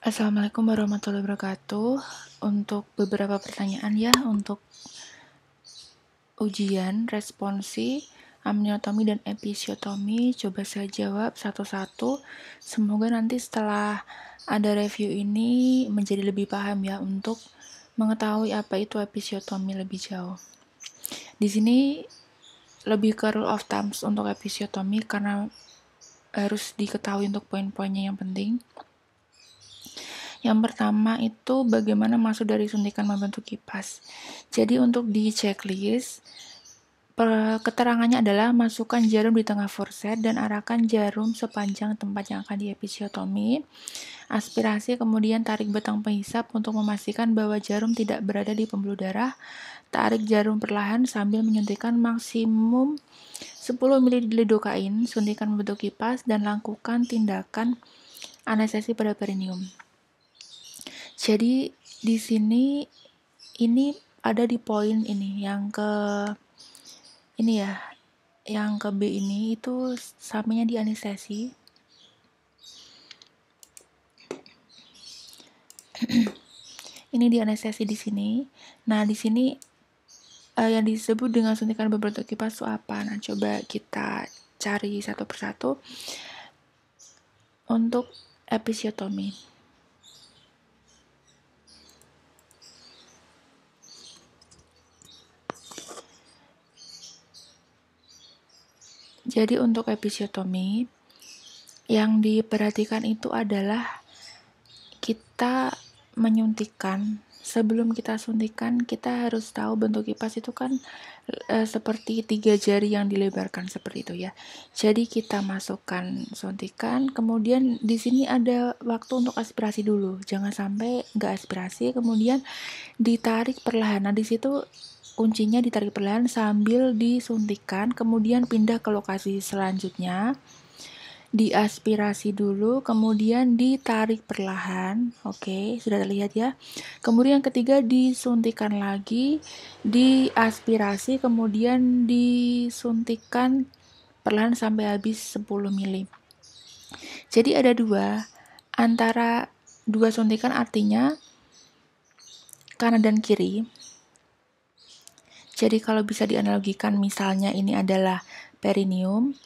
Assalamualaikum warahmatullahi wabarakatuh. Untuk beberapa pertanyaan ya untuk ujian responsi amniotomi dan episiotomi coba saya jawab satu-satu. Semoga nanti setelah ada review ini menjadi lebih paham ya untuk mengetahui apa itu episiotomi lebih jauh. Di sini lebih ke rule of thumbs untuk episiotomi karena harus diketahui untuk poin-poinnya yang penting. Yang pertama itu bagaimana masuk dari suntikan membentuk kipas. Jadi untuk di checklist keterangannya adalah masukkan jarum di tengah forset dan arahkan jarum sepanjang tempat yang akan diepisiotomi. Aspirasi kemudian tarik batang penghisap untuk memastikan bahwa jarum tidak berada di pembuluh darah. Tarik jarum perlahan sambil menyuntikkan maksimum 10 ml lidokain, suntikan membentuk kipas dan lakukan tindakan anestesi pada perineum. Jadi di sini ini ada di poin ini yang ke ini ya, yang ke B ini itu sampingnya di anestesi. ini di anestesi di sini. Nah, di sini uh, yang disebut dengan suntikan berbentuk kipas itu apa? Nah, coba kita cari satu persatu untuk episiotomi. Jadi untuk episiotomi yang diperhatikan itu adalah kita menyuntikan. sebelum kita suntikan kita harus tahu bentuk kipas itu kan e, seperti tiga jari yang dilebarkan seperti itu ya. Jadi kita masukkan suntikan, kemudian di sini ada waktu untuk aspirasi dulu. Jangan sampai nggak aspirasi, kemudian ditarik perlahan. Nah di situ kuncinya ditarik perlahan sambil disuntikan, kemudian pindah ke lokasi selanjutnya. Diaspirasi dulu, kemudian ditarik perlahan. Oke, sudah terlihat ya. Kemudian yang ketiga disuntikan lagi, diaspirasi, kemudian disuntikan perlahan sampai habis 10 mili. Jadi ada dua antara dua suntikan artinya kanan dan kiri jadi kalau bisa dianalogikan misalnya ini adalah perineum,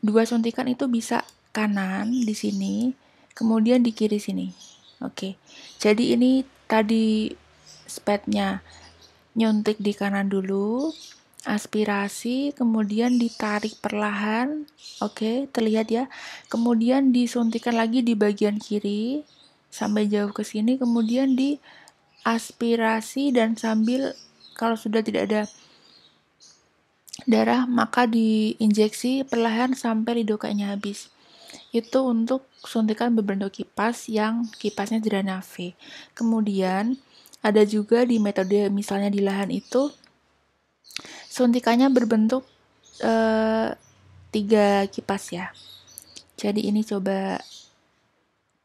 dua suntikan itu bisa kanan di sini, kemudian di kiri sini. Oke. Jadi ini tadi spetnya nyuntik di kanan dulu, aspirasi, kemudian ditarik perlahan. Oke, terlihat ya. Kemudian disuntikan lagi di bagian kiri sampai jauh ke sini, kemudian di aspirasi dan sambil kalau sudah tidak ada darah, maka diinjeksi perlahan sampai lidokanya habis. Itu untuk suntikan berbentuk kipas yang kipasnya derana Kemudian ada juga di metode misalnya di lahan itu suntikannya berbentuk e, tiga kipas ya. Jadi ini coba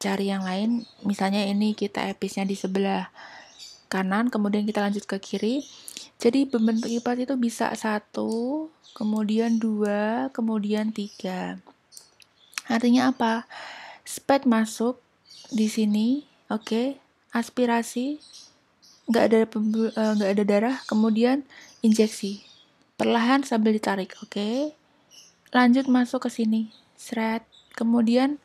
cari yang lain. Misalnya ini kita episnya di sebelah kanan, kemudian kita lanjut ke kiri. Jadi bentuk lipat itu bisa satu, kemudian dua, kemudian tiga. Artinya apa? Spek masuk di sini, oke, okay. aspirasi, nggak ada eh, nggak ada darah, kemudian injeksi, perlahan sambil ditarik, oke. Okay. Lanjut masuk ke sini, seret, kemudian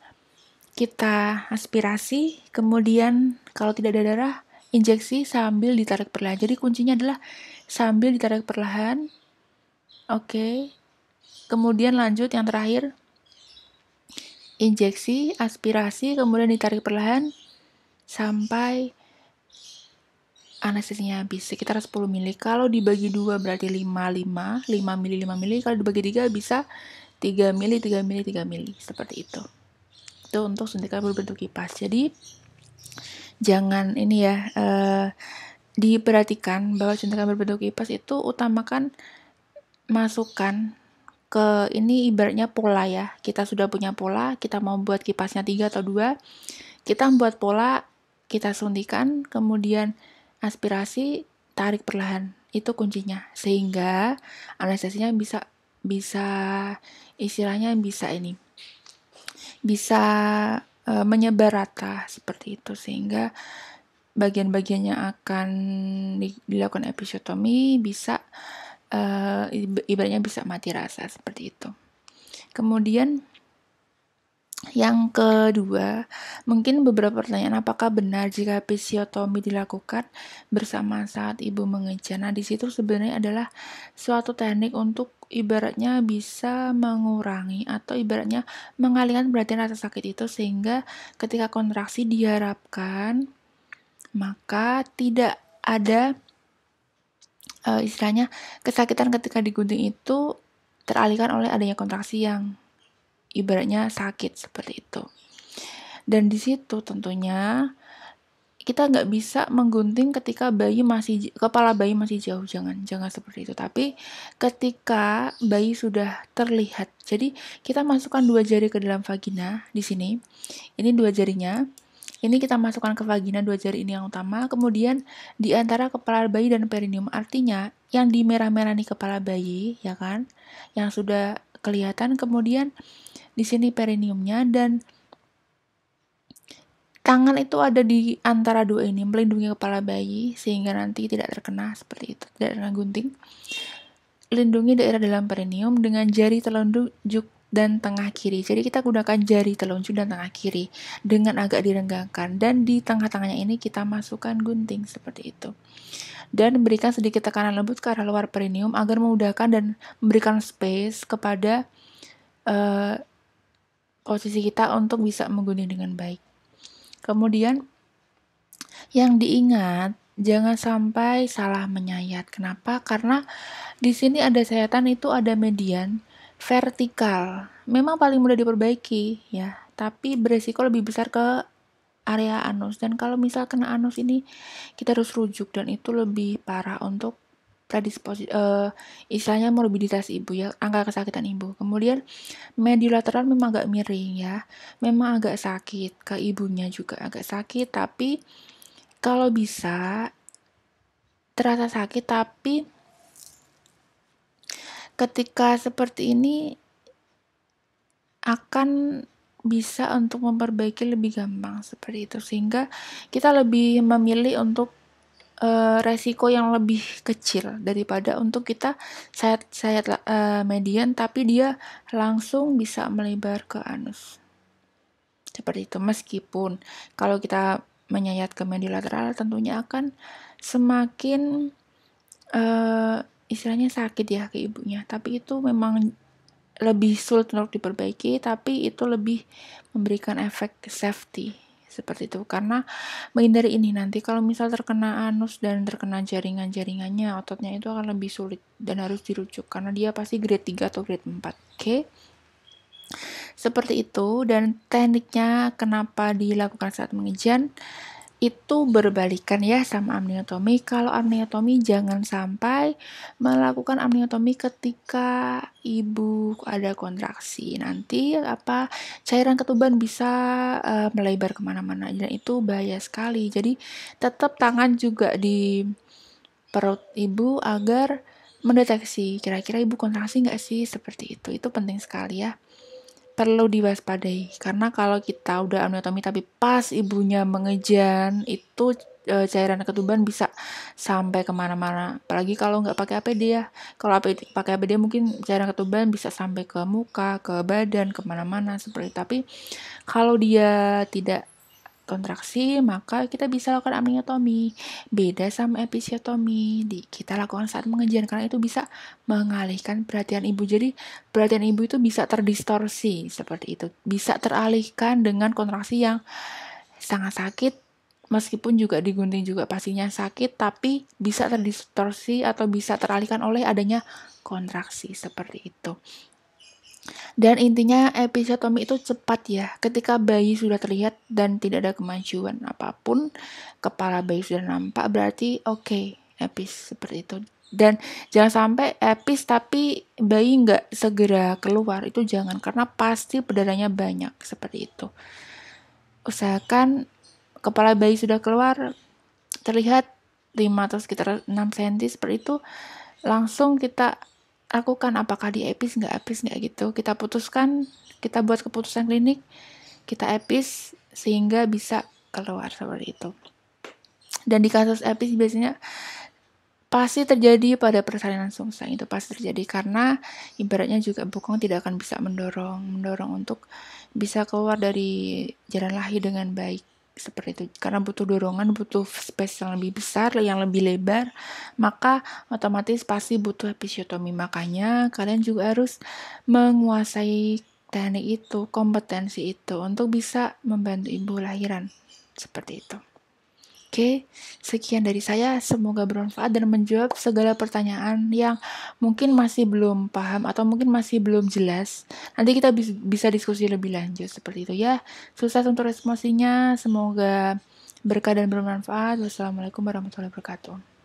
kita aspirasi, kemudian kalau tidak ada darah injeksi sambil ditarik perlahan. Jadi kuncinya adalah sambil ditarik perlahan. Oke. Okay. Kemudian lanjut yang terakhir. Injeksi, aspirasi, kemudian ditarik perlahan sampai anestesinya habis sekitar 10 mili. Kalau dibagi 2 berarti 5 5, 5 mili 5 mili. Kalau dibagi 3 bisa 3 mili 3 mili 3 mili seperti itu. Itu untuk suntikan berbentuk kipas. Jadi jangan ini ya uh, diperhatikan bahwa cetakan berbentuk kipas itu utamakan masukan ke ini ibaratnya pola ya kita sudah punya pola kita mau buat kipasnya tiga atau dua kita membuat pola kita suntikan kemudian aspirasi tarik perlahan itu kuncinya sehingga analisisnya bisa bisa istilahnya bisa ini bisa Eh, menyebar rata seperti itu sehingga bagian bagiannya akan dilakukan episiotomi bisa uh, ibaratnya bisa mati rasa seperti itu. Kemudian yang kedua, mungkin beberapa pertanyaan apakah benar jika episiotomi dilakukan bersama saat ibu mengejar. Nah, di situ sebenarnya adalah suatu teknik untuk ibaratnya bisa mengurangi atau ibaratnya mengalihkan perhatian rasa sakit itu sehingga ketika kontraksi diharapkan maka tidak ada uh, istilahnya kesakitan ketika digunting itu teralihkan oleh adanya kontraksi yang ibaratnya sakit seperti itu. Dan di situ tentunya kita nggak bisa menggunting ketika bayi masih kepala bayi masih jauh jangan jangan seperti itu tapi ketika bayi sudah terlihat jadi kita masukkan dua jari ke dalam vagina di sini ini dua jarinya ini kita masukkan ke vagina dua jari ini yang utama kemudian di antara kepala bayi dan perineum artinya yang di merah-merah nih kepala bayi ya kan yang sudah kelihatan kemudian di sini perineumnya dan tangan itu ada di antara dua ini melindungi kepala bayi sehingga nanti tidak terkena seperti itu tidak terkena gunting lindungi daerah dalam perineum dengan jari telunjuk dan tengah kiri jadi kita gunakan jari telunjuk dan tengah kiri dengan agak direnggangkan dan di tengah tangannya ini kita masukkan gunting seperti itu dan berikan sedikit tekanan lembut ke arah luar perineum agar memudahkan dan memberikan space kepada uh, posisi kita untuk bisa menggunting dengan baik Kemudian yang diingat jangan sampai salah menyayat. Kenapa? Karena di sini ada sayatan itu ada median vertikal. Memang paling mudah diperbaiki ya, tapi beresiko lebih besar ke area anus dan kalau misal kena anus ini kita harus rujuk dan itu lebih parah untuk predisposi uh, eh, istilahnya morbiditas ibu ya angka kesakitan ibu kemudian medilateral memang agak miring ya memang agak sakit ke ibunya juga agak sakit tapi kalau bisa terasa sakit tapi ketika seperti ini akan bisa untuk memperbaiki lebih gampang seperti itu sehingga kita lebih memilih untuk Eh, resiko yang lebih kecil daripada untuk kita sayat sayat uh, eh, median tapi dia langsung bisa melebar ke anus seperti itu meskipun kalau kita menyayat ke medilateral tentunya akan semakin uh, istilahnya sakit ya ke ibunya tapi itu memang lebih sulit untuk diperbaiki tapi itu lebih memberikan efek safety seperti itu karena menghindari ini nanti kalau misal terkena anus dan terkena jaringan-jaringannya ototnya itu akan lebih sulit dan harus dirujuk karena dia pasti grade 3 atau grade 4 oke okay? seperti itu dan tekniknya kenapa dilakukan saat mengejan itu berbalikan ya sama amniotomi. Kalau amniotomi jangan sampai melakukan amniotomi ketika ibu ada kontraksi. Nanti apa cairan ketuban bisa uh, melebar kemana-mana dan itu bahaya sekali. Jadi tetap tangan juga di perut ibu agar mendeteksi kira-kira ibu kontraksi nggak sih seperti itu. Itu penting sekali ya perlu diwaspadai karena kalau kita udah amniotomi tapi pas ibunya mengejan itu e, cairan ketuban bisa sampai kemana-mana apalagi kalau nggak pakai APD ya kalau APD, pakai APD mungkin cairan ketuban bisa sampai ke muka ke badan kemana-mana seperti tapi kalau dia tidak kontraksi, maka kita bisa lakukan amniotomi. Beda sama episiotomi, di, kita lakukan saat mengejar karena itu bisa mengalihkan perhatian ibu. Jadi perhatian ibu itu bisa terdistorsi seperti itu, bisa teralihkan dengan kontraksi yang sangat sakit meskipun juga digunting juga pastinya sakit tapi bisa terdistorsi atau bisa teralihkan oleh adanya kontraksi seperti itu. Dan intinya episiotomi itu cepat ya. Ketika bayi sudah terlihat dan tidak ada kemajuan apapun, kepala bayi sudah nampak berarti oke, okay, epis seperti itu. Dan jangan sampai epis tapi bayi nggak segera keluar itu jangan karena pasti berdarahnya banyak seperti itu. Usahakan kepala bayi sudah keluar terlihat 5 atau sekitar 6 cm seperti itu langsung kita lakukan apakah di epis nggak epis nggak gitu kita putuskan kita buat keputusan klinik kita epis sehingga bisa keluar seperti itu dan di kasus epis biasanya pasti terjadi pada persalinan sungsang itu pasti terjadi karena ibaratnya juga bokong tidak akan bisa mendorong mendorong untuk bisa keluar dari jalan lahir dengan baik seperti itu karena butuh dorongan butuh space yang lebih besar yang lebih lebar maka otomatis pasti butuh episiotomi makanya kalian juga harus menguasai teknik itu kompetensi itu untuk bisa membantu ibu lahiran seperti itu Oke, sekian dari saya. Semoga bermanfaat dan menjawab segala pertanyaan yang mungkin masih belum paham atau mungkin masih belum jelas. Nanti kita bisa diskusi lebih lanjut seperti itu ya. Sukses untuk responsinya. Semoga berkah dan bermanfaat. Wassalamualaikum warahmatullahi wabarakatuh.